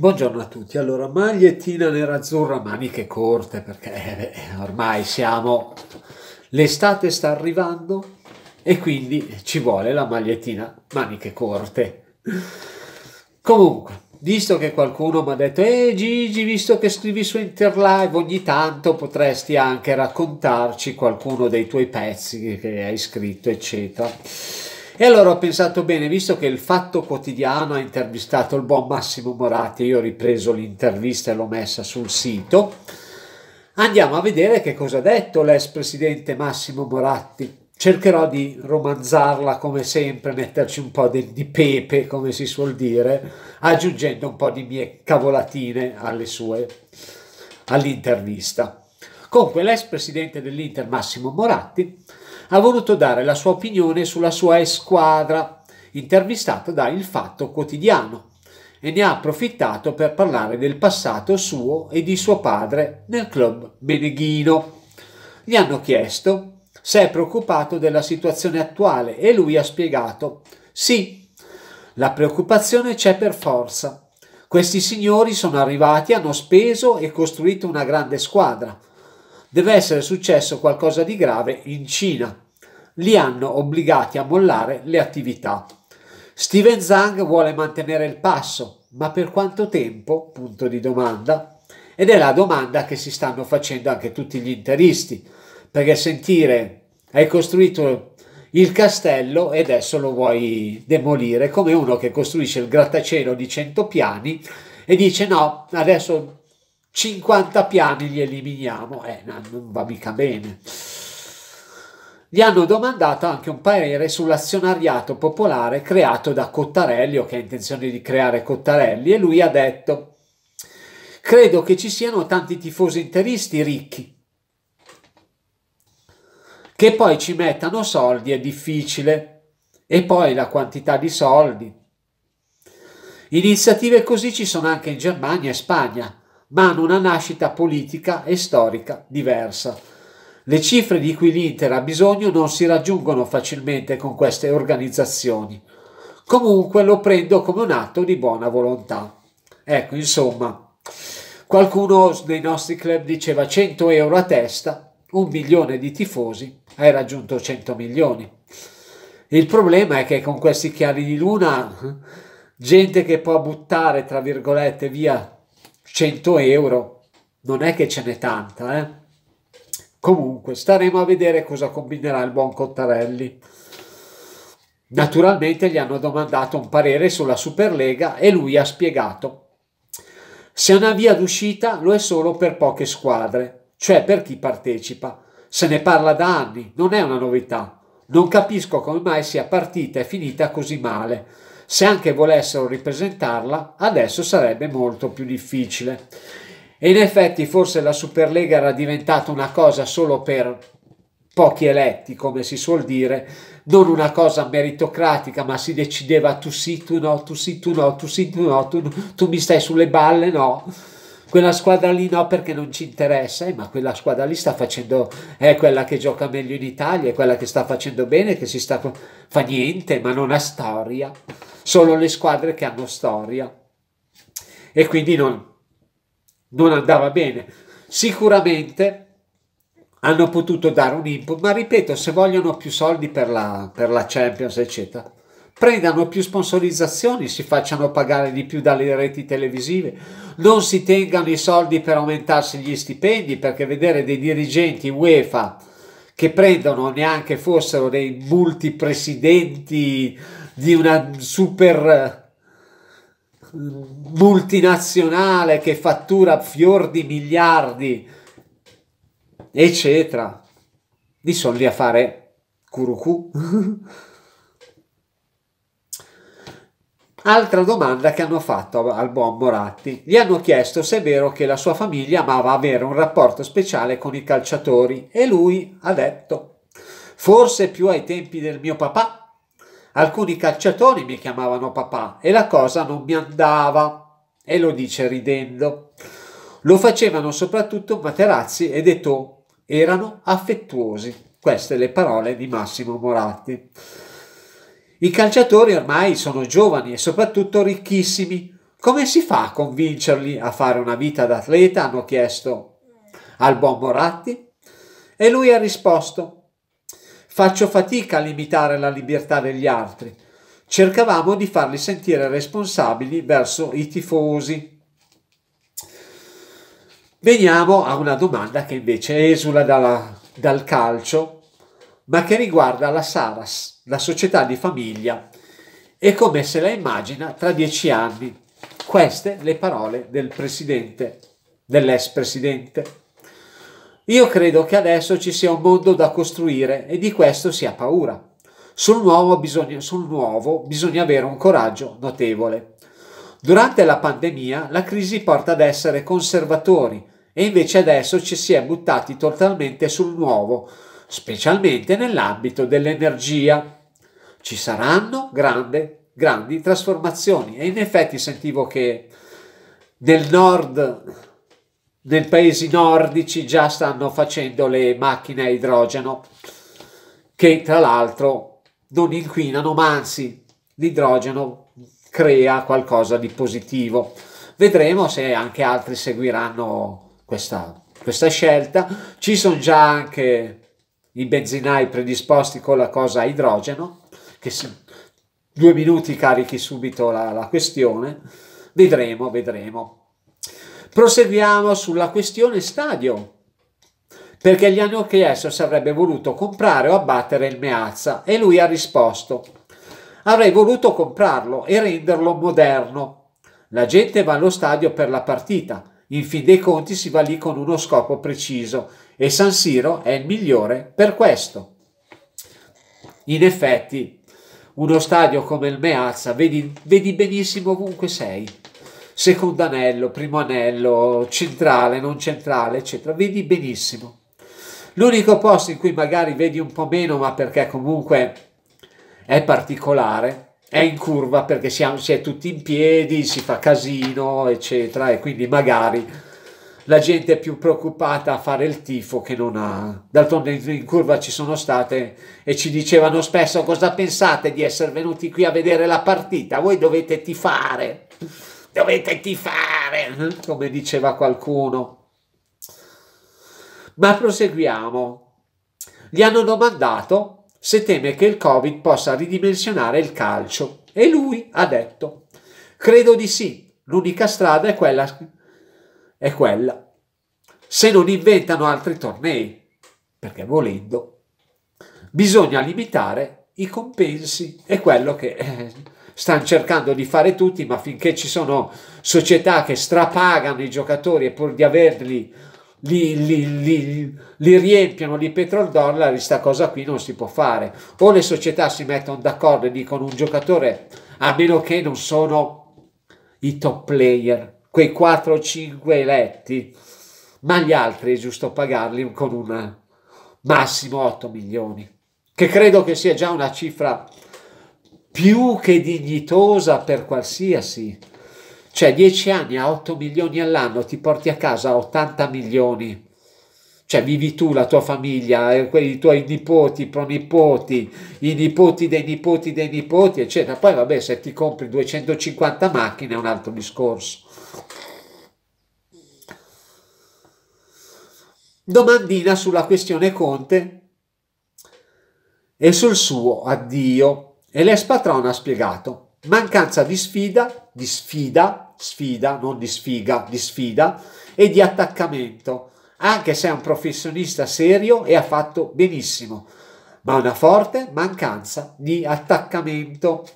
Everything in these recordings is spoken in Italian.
Buongiorno a tutti, allora magliettina nerazzurra, maniche corte perché beh, eh, ormai siamo, l'estate sta arrivando e quindi ci vuole la magliettina maniche corte. Comunque, visto che qualcuno mi ha detto, eh Gigi, visto che scrivi su Interlive ogni tanto potresti anche raccontarci qualcuno dei tuoi pezzi che hai scritto, eccetera e allora ho pensato bene, visto che il Fatto Quotidiano ha intervistato il buon Massimo Moratti, io ho ripreso l'intervista e l'ho messa sul sito, andiamo a vedere che cosa ha detto l'ex presidente Massimo Moratti. Cercherò di romanzarla come sempre, metterci un po' di, di pepe, come si suol dire, aggiungendo un po' di mie cavolatine alle sue, all'intervista. Comunque l'ex presidente dell'Inter Massimo Moratti ha voluto dare la sua opinione sulla sua ex squadra, intervistata da Il Fatto Quotidiano, e ne ha approfittato per parlare del passato suo e di suo padre nel club beneghino. Gli hanno chiesto se è preoccupato della situazione attuale e lui ha spiegato sì, la preoccupazione c'è per forza. Questi signori sono arrivati, hanno speso e costruito una grande squadra deve essere successo qualcosa di grave in Cina. Li hanno obbligati a mollare le attività. Steven Zhang vuole mantenere il passo, ma per quanto tempo? Punto di domanda. Ed è la domanda che si stanno facendo anche tutti gli interisti, perché sentire hai costruito il castello e adesso lo vuoi demolire, come uno che costruisce il grattacielo di 100 piani e dice no, adesso 50 piani li eliminiamo, eh, non va mica bene. Gli hanno domandato anche un parere sull'azionariato popolare creato da Cottarelli o che ha intenzione di creare Cottarelli e lui ha detto credo che ci siano tanti tifosi interisti ricchi che poi ci mettano soldi è difficile e poi la quantità di soldi. Iniziative così ci sono anche in Germania e Spagna ma hanno una nascita politica e storica diversa. Le cifre di cui l'Inter ha bisogno non si raggiungono facilmente con queste organizzazioni. Comunque lo prendo come un atto di buona volontà. Ecco, insomma, qualcuno dei nostri club diceva 100 euro a testa, un milione di tifosi, hai raggiunto 100 milioni. Il problema è che con questi chiari di luna, gente che può buttare, tra virgolette, via 100 euro, non è che ce n'è tanta, eh? Comunque, staremo a vedere cosa combinerà il buon Cottarelli. Naturalmente gli hanno domandato un parere sulla Superlega e lui ha spiegato. Se una via d'uscita lo è solo per poche squadre, cioè per chi partecipa. Se ne parla da anni, non è una novità. Non capisco come mai sia partita e finita così male se anche volessero ripresentarla, adesso sarebbe molto più difficile. E in effetti forse la Superlega era diventata una cosa solo per pochi eletti, come si suol dire, non una cosa meritocratica, ma si decideva tu sì, tu no, tu sì, tu no, tu sì, tu no, tu, tu mi stai sulle balle, no quella squadra lì no perché non ci interessa, eh, ma quella squadra lì sta facendo, è quella che gioca meglio in Italia, è quella che sta facendo bene, che si sta, fa niente, ma non ha storia, solo le squadre che hanno storia. E quindi non, non andava bene. Sicuramente hanno potuto dare un input, ma ripeto, se vogliono più soldi per la, per la Champions, eccetera, prendano più sponsorizzazioni, si facciano pagare di più dalle reti televisive, non si tengano i soldi per aumentarsi gli stipendi, perché vedere dei dirigenti UEFA che prendono neanche fossero dei multipresidenti di una super eh, multinazionale che fattura fior di miliardi, eccetera. Li sono lì a fare curucù. Altra domanda che hanno fatto al buon Moratti. Gli hanno chiesto se è vero che la sua famiglia amava avere un rapporto speciale con i calciatori e lui ha detto forse più ai tempi del mio papà. Alcuni calciatori mi chiamavano papà e la cosa non mi andava e lo dice ridendo. Lo facevano soprattutto Materazzi ed Eto. Erano affettuosi. Queste le parole di Massimo Moratti. I calciatori ormai sono giovani e soprattutto ricchissimi. Come si fa a convincerli a fare una vita da atleta? hanno chiesto al buon Moratti. E lui ha risposto, faccio fatica a limitare la libertà degli altri. Cercavamo di farli sentire responsabili verso i tifosi. Veniamo a una domanda che invece esula dalla, dal calcio, ma che riguarda la Saras la società di famiglia e come se la immagina tra dieci anni. Queste le parole del presidente, dell'ex presidente. Io credo che adesso ci sia un mondo da costruire e di questo si ha paura. Sul nuovo, bisogna, sul nuovo bisogna avere un coraggio notevole. Durante la pandemia la crisi porta ad essere conservatori e invece adesso ci si è buttati totalmente sul nuovo, specialmente nell'ambito dell'energia ci saranno grande, grandi trasformazioni. E in effetti sentivo che nel nord, nei paesi nordici, già stanno facendo le macchine a idrogeno, che tra l'altro non inquinano, ma anzi l'idrogeno crea qualcosa di positivo. Vedremo se anche altri seguiranno questa, questa scelta. Ci sono già anche i benzinai predisposti con la cosa a idrogeno che si, due minuti carichi subito la, la questione. Vedremo, vedremo. Proseguiamo sulla questione stadio, perché gli hanno chiesto se avrebbe voluto comprare o abbattere il Meazza e lui ha risposto avrei voluto comprarlo e renderlo moderno. La gente va allo stadio per la partita, in fin dei conti si va lì con uno scopo preciso e San Siro è il migliore per questo. In effetti uno stadio come il Meazza, vedi, vedi benissimo ovunque sei. Secondo anello, primo anello, centrale, non centrale, eccetera. Vedi benissimo. L'unico posto in cui magari vedi un po' meno, ma perché comunque è particolare, è in curva perché siamo, si è tutti in piedi, si fa casino, eccetera, e quindi magari la gente è più preoccupata a fare il tifo che non a... D'altronde in curva ci sono state e ci dicevano spesso cosa pensate di essere venuti qui a vedere la partita, voi dovete tifare, dovete tifare, come diceva qualcuno. Ma proseguiamo. Gli hanno domandato se teme che il Covid possa ridimensionare il calcio e lui ha detto, credo di sì, l'unica strada è quella è quella. Se non inventano altri tornei, perché volendo, bisogna limitare i compensi. È quello che eh, stanno cercando di fare tutti, ma finché ci sono società che strapagano i giocatori e pur di averli li, li, li, li, riempiono di petrodollari, questa cosa qui non si può fare. O le società si mettono d'accordo e dicono un giocatore, a meno che non sono i top player, quei 4 o 5 eletti, ma gli altri è giusto pagarli con un massimo 8 milioni, che credo che sia già una cifra più che dignitosa per qualsiasi. Cioè 10 anni a 8 milioni all'anno ti porti a casa 80 milioni. Cioè vivi tu, la tua famiglia, eh, quelli, i tuoi nipoti, pronipoti, i nipoti dei nipoti dei nipoti, eccetera. Poi vabbè, se ti compri 250 macchine è un altro discorso. domandina sulla questione Conte e sul suo addio. E l'ex patrono ha spiegato, mancanza di sfida, di sfida, sfida, non di sfiga, di sfida, e di attaccamento, anche se è un professionista serio e ha fatto benissimo, ma una forte mancanza di attaccamento.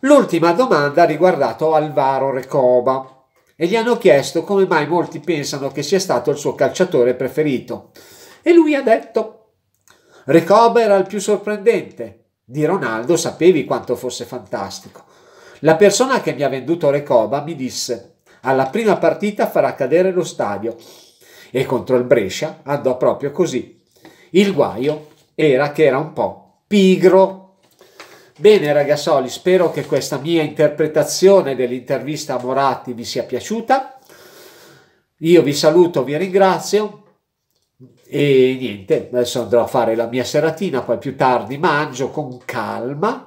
L'ultima domanda ha riguardato Alvaro Recoba, e gli hanno chiesto come mai molti pensano che sia stato il suo calciatore preferito. E lui ha detto, Recoba era il più sorprendente. Di Ronaldo sapevi quanto fosse fantastico. La persona che mi ha venduto Recoba mi disse, alla prima partita farà cadere lo stadio. E contro il Brescia andò proprio così. Il guaio era che era un po' pigro Bene ragazzoli, spero che questa mia interpretazione dell'intervista a Moratti vi sia piaciuta. Io vi saluto, vi ringrazio e niente, adesso andrò a fare la mia seratina, poi più tardi mangio con calma.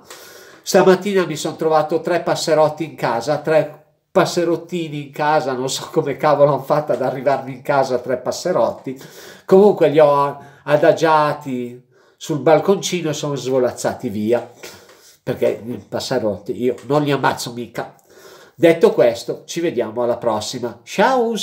Stamattina mi sono trovato tre passerotti in casa, tre passerottini in casa, non so come cavolo hanno fatto ad arrivarmi in casa tre passerotti. Comunque li ho adagiati sul balconcino e sono svolazzati via perché il passarotti io non li ammazzo mica. Detto questo, ci vediamo alla prossima. Ciao!